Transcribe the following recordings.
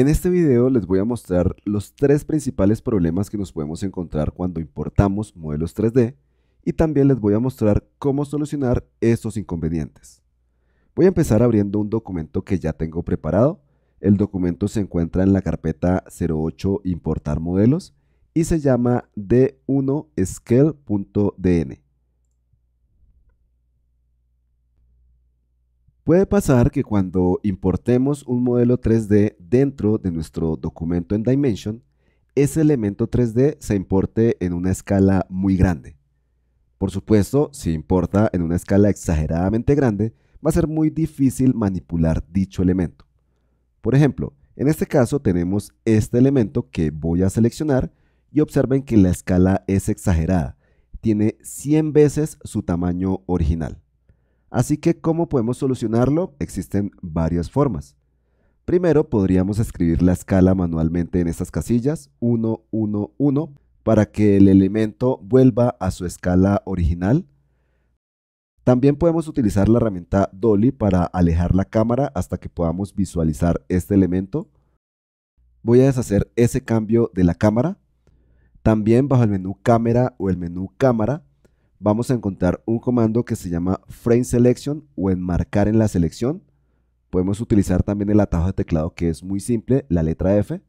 En este video les voy a mostrar los tres principales problemas que nos podemos encontrar cuando importamos modelos 3D y también les voy a mostrar cómo solucionar estos inconvenientes. Voy a empezar abriendo un documento que ya tengo preparado. El documento se encuentra en la carpeta 08 importar modelos y se llama d1scale.dn. Puede pasar que cuando importemos un modelo 3D dentro de nuestro documento en Dimension, ese elemento 3D se importe en una escala muy grande. Por supuesto, si importa en una escala exageradamente grande, va a ser muy difícil manipular dicho elemento. Por ejemplo, en este caso tenemos este elemento que voy a seleccionar y observen que la escala es exagerada, tiene 100 veces su tamaño original. Así que, ¿cómo podemos solucionarlo? Existen varias formas. Primero, podríamos escribir la escala manualmente en estas casillas 1, 1, 1 para que el elemento vuelva a su escala original. También podemos utilizar la herramienta Dolly para alejar la cámara hasta que podamos visualizar este elemento. Voy a deshacer ese cambio de la cámara. También bajo el menú Cámara o el menú Cámara vamos a encontrar un comando que se llama frame selection o enmarcar en la selección. Podemos utilizar también el atajo de teclado que es muy simple, la letra F.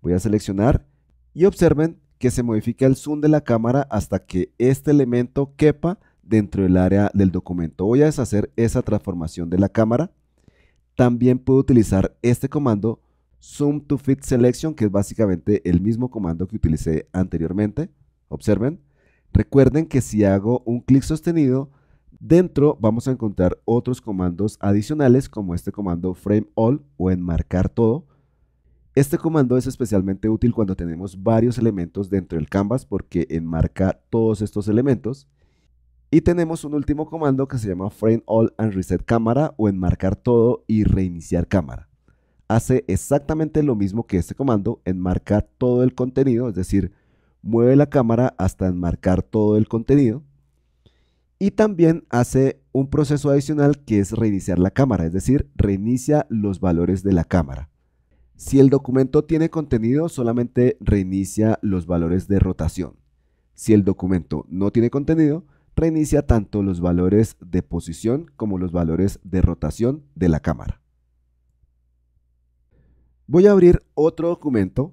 Voy a seleccionar y observen que se modifica el zoom de la cámara hasta que este elemento quepa dentro del área del documento. Voy a deshacer esa transformación de la cámara. También puedo utilizar este comando zoom to fit selection que es básicamente el mismo comando que utilicé anteriormente. Observen Recuerden que si hago un clic sostenido, dentro vamos a encontrar otros comandos adicionales como este comando frame all o enmarcar todo. Este comando es especialmente útil cuando tenemos varios elementos dentro del canvas porque enmarca todos estos elementos. Y tenemos un último comando que se llama frame all and reset cámara o enmarcar todo y reiniciar cámara. Hace exactamente lo mismo que este comando, enmarca todo el contenido, es decir, mueve la cámara hasta enmarcar todo el contenido y también hace un proceso adicional que es reiniciar la cámara, es decir, reinicia los valores de la cámara. Si el documento tiene contenido, solamente reinicia los valores de rotación. Si el documento no tiene contenido, reinicia tanto los valores de posición como los valores de rotación de la cámara. Voy a abrir otro documento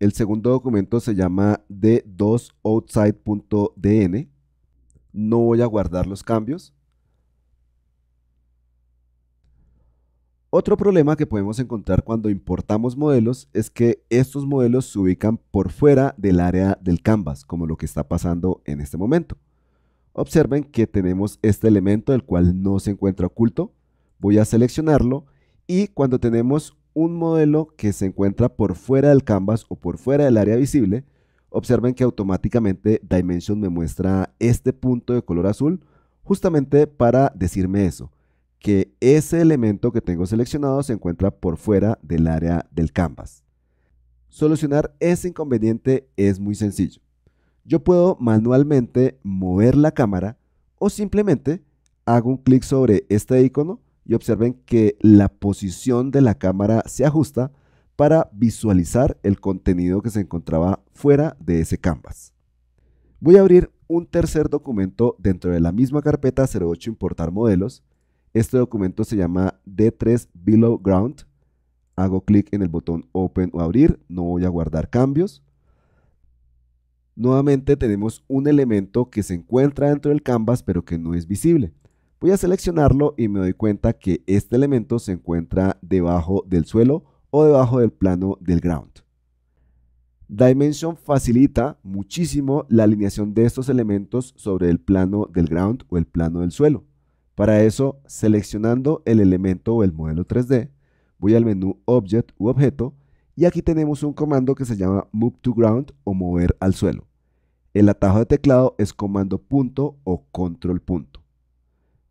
el segundo documento se llama d2outside.dn. No voy a guardar los cambios. Otro problema que podemos encontrar cuando importamos modelos es que estos modelos se ubican por fuera del área del canvas, como lo que está pasando en este momento. Observen que tenemos este elemento el cual no se encuentra oculto. Voy a seleccionarlo y cuando tenemos un modelo que se encuentra por fuera del canvas o por fuera del área visible, observen que automáticamente Dimension me muestra este punto de color azul justamente para decirme eso, que ese elemento que tengo seleccionado se encuentra por fuera del área del canvas. Solucionar ese inconveniente es muy sencillo. Yo puedo manualmente mover la cámara o simplemente hago un clic sobre este icono y observen que la posición de la cámara se ajusta para visualizar el contenido que se encontraba fuera de ese canvas. Voy a abrir un tercer documento dentro de la misma carpeta 08 importar modelos. Este documento se llama D3 Below Ground. Hago clic en el botón Open o Abrir. No voy a guardar cambios. Nuevamente tenemos un elemento que se encuentra dentro del canvas pero que no es visible. Voy a seleccionarlo y me doy cuenta que este elemento se encuentra debajo del suelo o debajo del plano del ground. Dimension facilita muchísimo la alineación de estos elementos sobre el plano del ground o el plano del suelo. Para eso, seleccionando el elemento o el modelo 3D, voy al menú Object u Objeto y aquí tenemos un comando que se llama Move to Ground o Mover al suelo. El atajo de teclado es comando punto o control punto.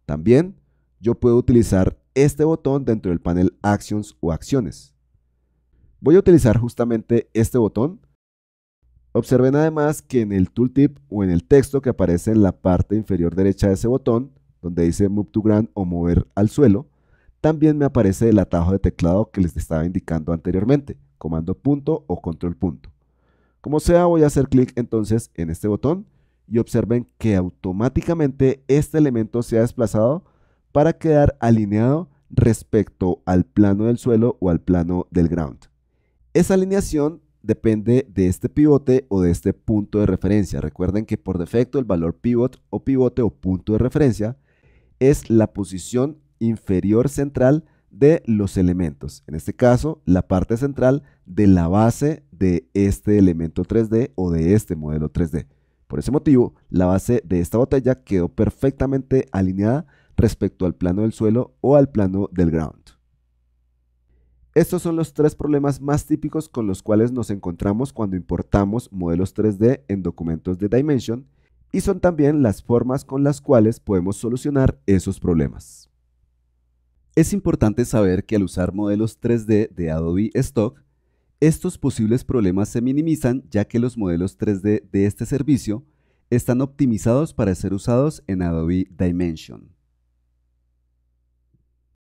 También yo puedo utilizar este botón dentro del panel Actions o Acciones. Voy a utilizar justamente este botón. Observen además que en el tooltip o en el texto que aparece en la parte inferior derecha de ese botón, donde dice Move to Ground o mover al suelo, también me aparece el atajo de teclado que les estaba indicando anteriormente, comando punto o control punto. Como sea, voy a hacer clic entonces en este botón y observen que automáticamente este elemento se ha desplazado para quedar alineado respecto al plano del suelo o al plano del ground. Esa alineación depende de este pivote o de este punto de referencia. Recuerden que por defecto el valor pivot o pivote o punto de referencia es la posición inferior central de los elementos. En este caso, la parte central de la base de este elemento 3D o de este modelo 3D. Por ese motivo, la base de esta botella quedó perfectamente alineada respecto al plano del suelo o al plano del ground. Estos son los tres problemas más típicos con los cuales nos encontramos cuando importamos modelos 3D en documentos de Dimension y son también las formas con las cuales podemos solucionar esos problemas. Es importante saber que al usar modelos 3D de Adobe Stock, estos posibles problemas se minimizan ya que los modelos 3D de este servicio están optimizados para ser usados en Adobe Dimension.